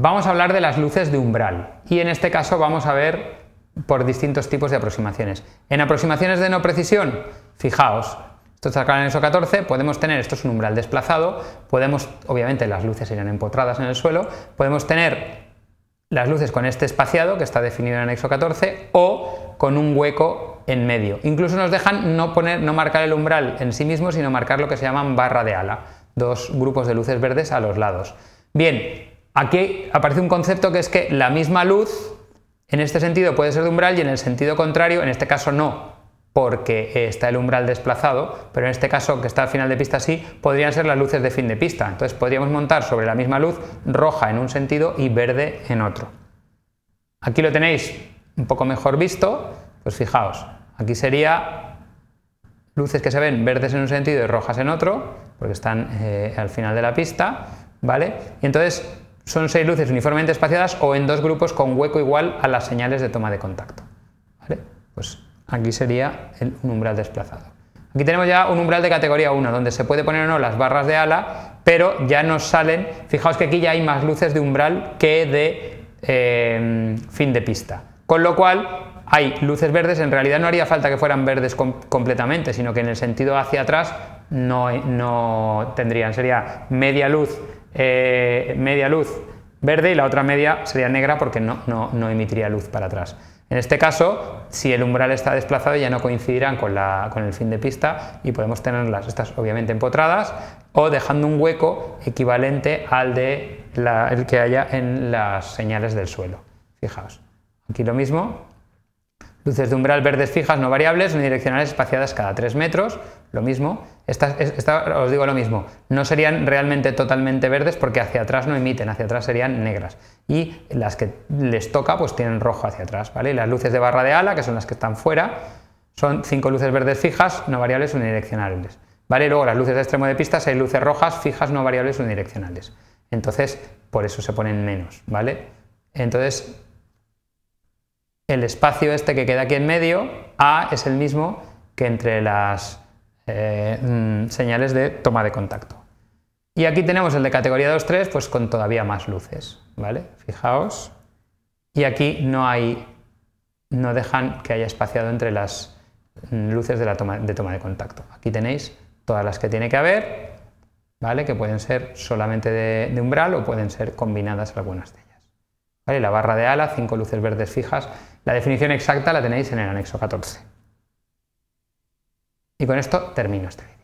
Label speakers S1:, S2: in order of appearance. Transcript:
S1: Vamos a hablar de las luces de umbral y en este caso vamos a ver por distintos tipos de aproximaciones. En aproximaciones de no precisión, fijaos, esto está acá en ESO 14, podemos tener, esto es un umbral desplazado, podemos, obviamente las luces irán empotradas en el suelo, podemos tener las luces con este espaciado que está definido en el anexo 14 o con un hueco en medio. Incluso nos dejan no, poner, no marcar el umbral en sí mismo, sino marcar lo que se llaman barra de ala, dos grupos de luces verdes a los lados. Bien, Aquí aparece un concepto que es que la misma luz en este sentido puede ser de umbral y en el sentido contrario, en este caso no, porque está el umbral desplazado, pero en este caso que está al final de pista sí, podrían ser las luces de fin de pista. Entonces podríamos montar sobre la misma luz roja en un sentido y verde en otro. Aquí lo tenéis un poco mejor visto, pues fijaos, aquí sería luces que se ven verdes en un sentido y rojas en otro, porque están eh, al final de la pista, ¿vale? Y entonces son seis luces uniformemente espaciadas o en dos grupos con hueco igual a las señales de toma de contacto. Pues aquí sería un umbral desplazado. Aquí tenemos ya un umbral de categoría 1, donde se puede poner o no las barras de ala, pero ya nos salen, fijaos que aquí ya hay más luces de umbral que de em, fin de pista. Con lo cual, hay luces verdes, en realidad no haría falta que fueran verdes completamente, sino que en el sentido hacia atrás no, no tendrían, sería media luz eh, media luz verde y la otra media sería negra porque no, no, emitiría luz para atrás. En este caso, si el umbral está desplazado ya no coincidirán con, el fin de pista y podemos tenerlas, estas obviamente empotradas, o dejando un hueco equivalente al de el que haya en las señales del suelo. Fijaos, aquí lo mismo, Luces de umbral verdes fijas, no variables, unidireccionales espaciadas cada 3 metros, lo mismo. Esta, os digo lo mismo, no serían realmente totalmente verdes porque hacia atrás no emiten, hacia atrás serían negras. Y las que les toca, pues tienen rojo hacia atrás, ¿vale? las luces de barra de ala, que son las que están fuera, son cinco luces verdes fijas, no variables, unidireccionales. ¿Vale? Luego las luces de extremo de pista, hay luces rojas fijas, no variables, unidireccionales. Entonces, por eso se ponen menos, ¿vale? Entonces, el espacio este que queda aquí en medio, A es el mismo que entre las eh, mm, señales de toma de contacto. Y aquí tenemos el de categoría 2-3, pues con todavía más luces, ¿vale? Fijaos. Y aquí no hay, no dejan que haya espaciado entre las mm, luces de, la toma, de contacto. Aquí tenéis todas las que tiene que haber, ¿vale? Que pueden ser solamente de, de umbral o pueden ser combinadas algunas de ellas. La barra de ala, cinco luces verdes fijas. La definición exacta la tenéis en el anexo 14. Y con esto termino este vídeo.